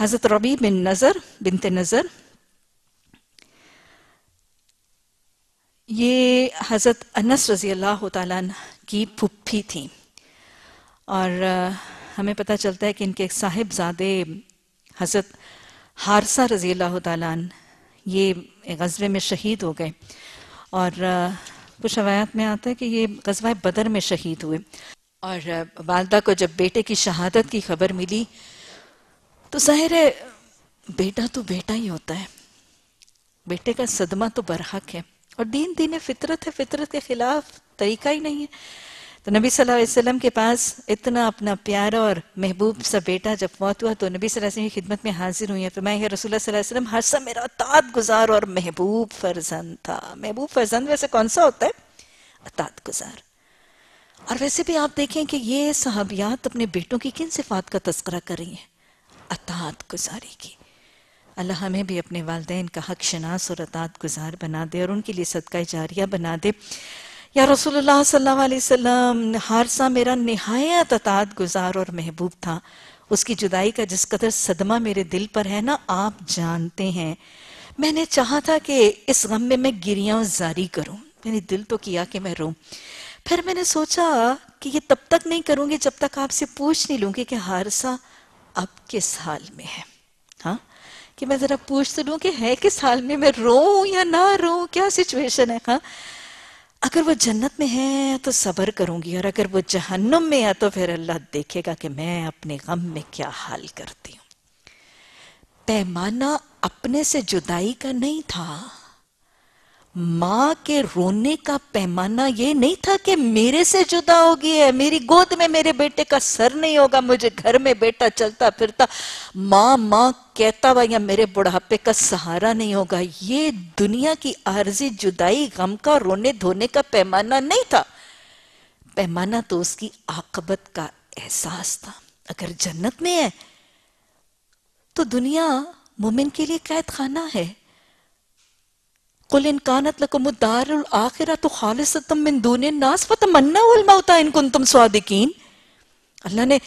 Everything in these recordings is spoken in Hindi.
हज़रत रबी बिन नज़र बिनत नज़र ये हज़रत अनस रज़ी अल्लाह तन की फुप्फी थी और हमें पता चलता है कि इनके एक साहिबजादे हज़रत हारसा रज़ी अल्लाह तन ये गज़बे में शहीद हो गए और कुछ रवायात में आता है कि ये गजवा बदर में शहीद हुए और वालदा को जब बेटे की शहादत की खबर मिली तो जाहिर है बेटा तो बेटा ही होता है बेटे का सदमा तो बरहक है और दीन दीन फितरत है फितरत के खिलाफ तरीका ही नहीं है तो नबी सल्लल्लाहु अलैहि वसल्लम के पास इतना अपना प्यारा और महबूब सा बेटा जब मौत हुआ तो नबी सल्लल्लाहु अलैहि वसल्लम की खिदमत में हाजिर हुई है तो मैं रसूल वसल्लम हर सब मेरा अतात गुजार और महबूब फर्जंद था महबूब फर्जंद वैसे कौन सा होता है अतात गुजार और वैसे भी आप देखें कि ये साहबियात अपने बेटों की किन सिफात का तस्करा कर रही हैं अतात गुजारी की अल्लाह हमें भी अपने वालदे का हक शनास और अतात गुजार बना दे और उनके लिए सदका जारिया बना दे या रसोल्ला सल्लाम हारसा मेरा नहायत अतात गुजार और महबूब था उसकी जुदाई का जिस कदर सदमा मेरे दिल पर है ना आप जानते हैं मैंने चाहा था कि इस गम में मैं गिरिया जारी करूँ मैंने दिल तो किया कि मैं रोऊँ फिर मैंने सोचा कि ये तब तक नहीं करूँगी जब तक आपसे पूछ नहीं लूंगी कि हारसा अब किस हाल में है हाँ कि मैं ज़रा पूछ तो कि है किस हाल में मैं रो या ना रो क्या सिचुएशन है हाँ अगर वो जन्नत में है तो सब्र करूंगी और अगर वो जहन्नुम में है तो फिर अल्लाह देखेगा कि मैं अपने गम में क्या हाल करती हूं पैमाना अपने से जुदाई का नहीं था मां के रोने का पैमाना ये नहीं था कि मेरे से जुदा होगी है मेरी गोद में मेरे बेटे का सर नहीं होगा मुझे घर में बेटा चलता फिरता माँ माँ कहता हुआ या मेरे बुढ़ापे का सहारा नहीं होगा ये दुनिया की आर्जी जुदाई गम का रोने धोने का पैमाना नहीं था पैमाना तो उसकी आकबत का एहसास था अगर जन्नत में है तो दुनिया मोमिन के लिए कैद खाना है कुल इनकानत लकुमदारखिरा तो खालसतम बिंदून नास व तमन्ना उलमौता इनकुन तुम स्वादिकीन अल्लाह ने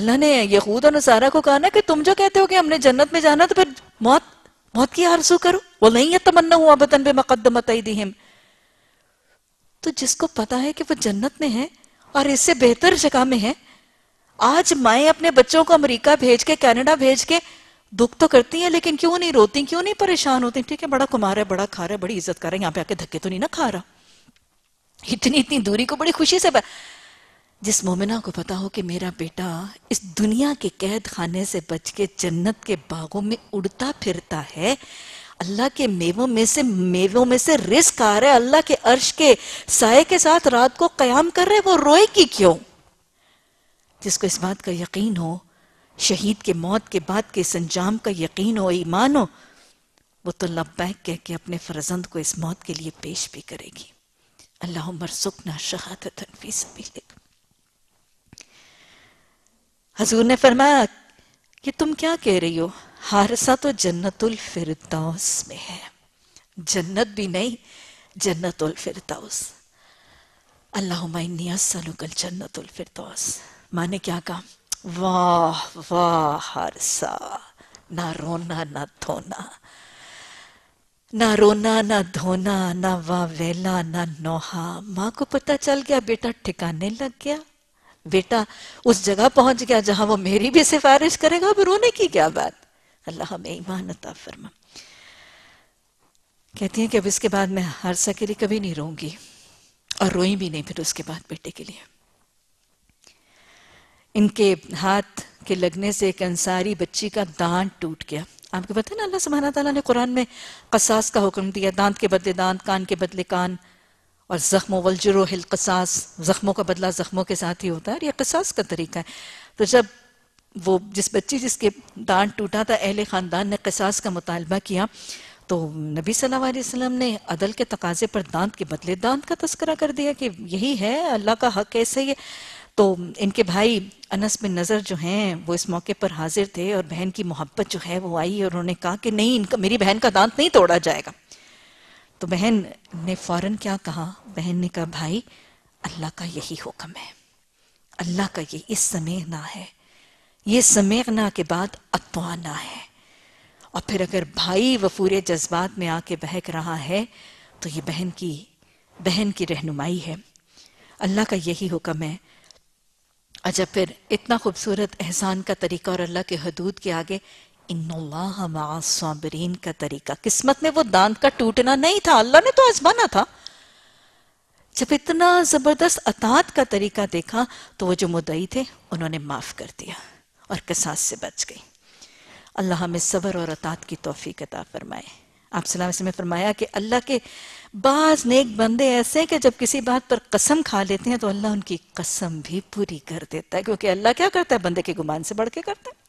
अल्लाह ने यहूद और नसारा को कहा ना कि तुम जो कहते हो कि हमने जन्नत में जाना तो फिर मौत मौत की आरजू करो वो नहीं है तमन्ना हुआ बतन बे मकदमत दिहिम तो जिसको पता है कि वो जन्नत में है और इससे बेहतर जगह में है आज माएँ अपने बच्चों को अमेरिका भेज के कनाडा भेज के दुख तो करती हैं लेकिन क्यों नहीं रोती क्यों नहीं परेशान होती ठीक है बड़ा कुमार है बड़ा खा रहा है बड़ी इज्जत कर रहा है यहाँ पे आके धक्के तो नहीं ना खा रहा इतनी इतनी दूरी को बड़ी खुशी से जिस मोमिना को पता हो कि मेरा बेटा इस दुनिया के कैद खाने से बच के जन्नत के बागों में उड़ता फिरता है अल्लाह के मेवों में से मेवों में से रिस्क आ रहा है अल्लाह के अर्श के साय के साथ रात को कयाम कर रहे वो रोएगी क्यों जिसको इस बात का यकीन हो शहीद के मौत के बाद के इस अंजाम का यकीन हो ईमान हो वो तो लब्बैक कह के अपने फर्जंद को इस मौत के लिए पेश भी करेगी अल्लाह सुखना शहादत हजूर ने फरमाया कि तुम क्या कह रही हो हारसा तो जन्नतुल फिरदौस में है जन्नत भी नहीं जन्नतुल फिरदौस अल्लाह मानी असलुकल जन्नतुल फिरदौस माने क्या कहा वाह वाह सा ना रोना ना धोना ना रोना ना धोना ना वेला ना नोहा माँ को पता चल गया बेटा ठिकाने लग गया बेटा उस जगह पहुंच गया जहां वो मेरी भी सिफारिश करेगा अब रोने की क्या बात अल्लाह हमें ईमान अता फरमा कहती हैं कि अब इसके बाद मैं हर सके के लिए कभी नहीं रोऊंगी और रोई भी नहीं फिर उसके बाद बेटे के लिए इनके हाथ के लगने से एक अंसारी बच्ची का दांत टूट गया आपको पता है ना अल्लाह सुबहाना तला ने कुरान में कसास का हुक्म दिया दांत के बदले दांत कान के बदले कान और ज़ख्मों वलजरो हिलकसास ज़ख्मों का बदला ज़ख्मों के साथ ही होता है और यह कसास का तरीका है तो जब वो जिस बच्ची जिसके दांत टूटा था अहले ख़ानदान ने कसास का मुतालबा किया तो नबी सल्लल्लाहु अलैहि वसल्लम ने अदल के तकाजे पर दांत के बदले दांत का तस्करा कर दिया कि यही है अल्लाह का हक ऐसे ही है तो इनके भाई अनस बिन नज़र जो हैं वो इस मौके पर हाजिर थे और बहन की मोहब्बत जो है वो आई और उन्होंने कहा कि नहीं इनका मेरी बहन का दांत नहीं तोड़ा जाएगा तो बहन ने फौरन क्या कहा बहन ने कहा भाई अल्लाह का यही हुक्म है अल्लाह का ये इस समय ना है ये ना के बाद अतवाना है और फिर अगर भाई वफूर जज्बात में आके बहक रहा है तो ये बहन की बहन की रहनुमाई है अल्लाह का यही हुक्म है अच्छा फिर इतना खूबसूरत एहसान का तरीका और अल्लाह के हदूद के आगे इन्नबरीन का तरीका किस्मत में वो दांत का टूटना नहीं था अल्लाह ने तो आजमाना था जब इतना जबरदस्त अतात का तरीका देखा तो वो जो मुदई थे उन्होंने माफ कर दिया और कसास से बच गई अल्लाह हमें सबर और अतात की तोफ़ी कदा फरमाए आप सलाम इसमें फरमाया कि अल्लाह के बाज नेक बंदे ऐसे हैं कि जब किसी बात पर कसम खा लेते हैं तो अल्लाह उनकी कसम भी पूरी कर देता है क्योंकि अल्लाह क्या करता है बंदे के गुमान से बढ़ के करता है